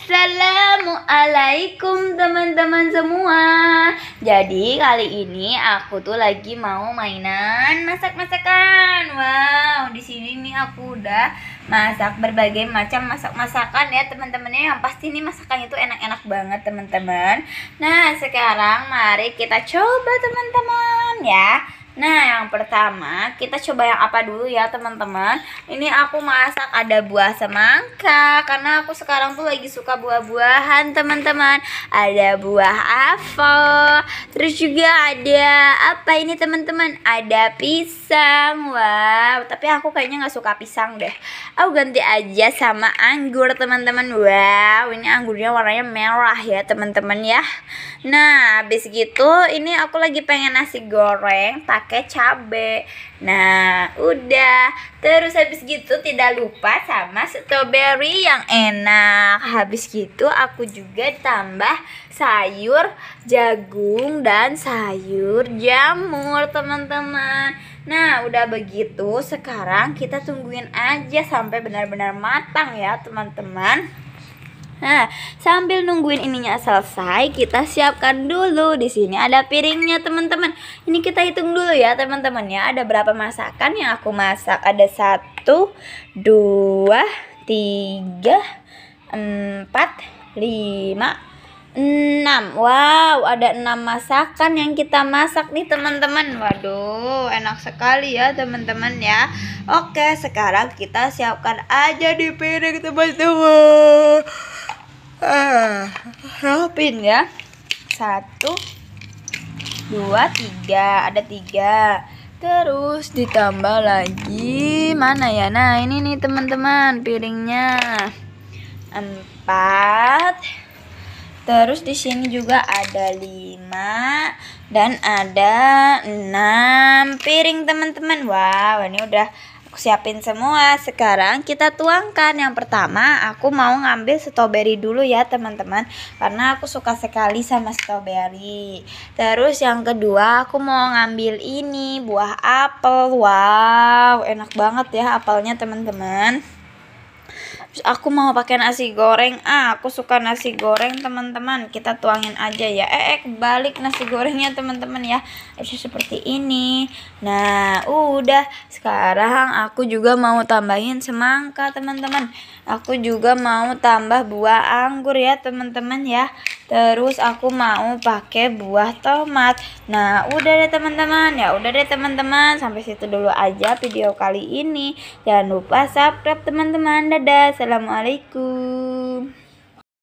Assalamualaikum teman-teman semua Jadi kali ini aku tuh lagi mau mainan masak-masakan Wow, di sini nih aku udah masak berbagai macam masak-masakan ya teman-temannya Yang pasti nih masakannya tuh enak-enak banget teman-teman Nah sekarang mari kita coba teman-teman ya Nah, yang pertama kita coba yang apa dulu ya, teman-teman. Ini aku masak ada buah semangka karena aku sekarang tuh lagi suka buah-buahan, teman-teman. Ada buah apel, terus juga ada apa ini, teman-teman? Ada pisang. Wow, tapi aku kayaknya gak suka pisang deh. Aku ganti aja sama anggur, teman-teman. Wow, ini anggurnya warnanya merah ya, teman-teman ya. Nah, habis gitu ini aku lagi pengen nasi goreng pakai pakai cabe. Nah, udah. Terus habis gitu tidak lupa sama strawberry yang enak. Habis gitu aku juga tambah sayur jagung dan sayur jamur, teman-teman. Nah, udah begitu sekarang kita tungguin aja sampai benar-benar matang ya, teman-teman. Nah, sambil nungguin ininya selesai, kita siapkan dulu di sini ada piringnya teman-teman. Ini kita hitung dulu ya teman-teman ya. Ada berapa masakan yang aku masak? Ada satu, dua, tiga, empat, lima, enam. Wow, ada enam masakan yang kita masak nih teman-teman. Waduh, enak sekali ya teman-teman ya. Oke, sekarang kita siapkan aja di piring teman-teman uh, Robin ya satu dua tiga ada tiga terus ditambah lagi mana ya nah ini nih teman-teman piringnya empat terus di sini juga ada lima dan ada enam piring teman-teman wow ini udah siapin semua. Sekarang kita tuangkan. Yang pertama, aku mau ngambil strawberry dulu ya, teman-teman, karena aku suka sekali sama strawberry Terus yang kedua, aku mau ngambil ini buah apel. Wow, enak banget ya apelnya, teman-teman. Terus aku mau pakai nasi goreng. Ah, aku suka nasi goreng, teman-teman. Kita tuangin aja ya. Eh, eh balik nasi gorengnya, teman-teman ya. Bisa seperti ini. Nah, udah. Sekarang aku juga mau tambahin semangka, teman-teman. Aku juga mau tambah buah anggur ya, teman-teman ya terus aku mau pakai buah tomat nah udah deh teman-teman ya udah deh teman-teman sampai situ dulu aja video kali ini jangan lupa subscribe teman-teman dadah assalamualaikum